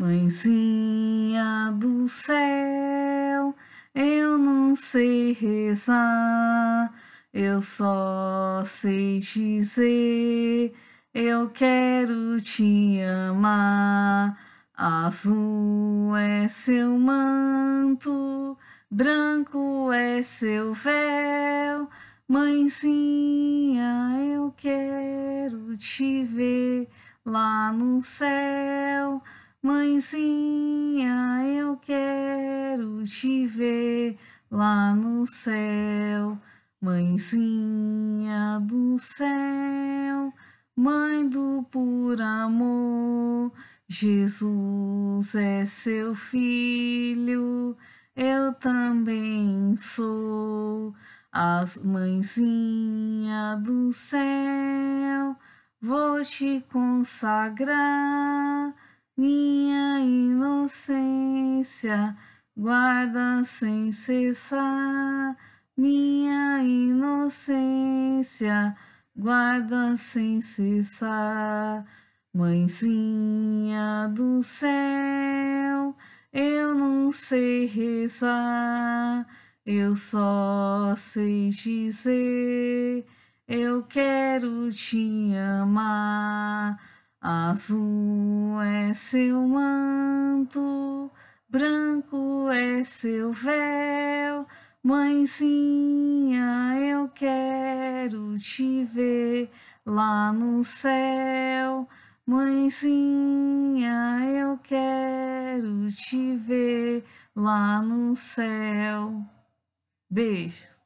Mãezinha do céu, eu não sei rezar, eu só sei dizer, eu quero te amar. Azul é seu manto, branco é seu véu, mãezinha, eu quero te ver lá no céu. Mãezinha, eu quero te ver lá no céu, Mãezinha do céu, Mãe do por amor, Jesus é seu filho, eu também sou. As mãezinha do céu, vou te consagrar, minha inocência, guarda sem cessar. Minha inocência, guarda sem cessar. Mãezinha do céu, eu não sei rezar, eu só sei dizer, eu quero te amar. Azul é seu manto, Branco é seu véu, mãezinha, eu quero te ver lá no céu. Mãezinha, eu quero te ver lá no céu. Beijo.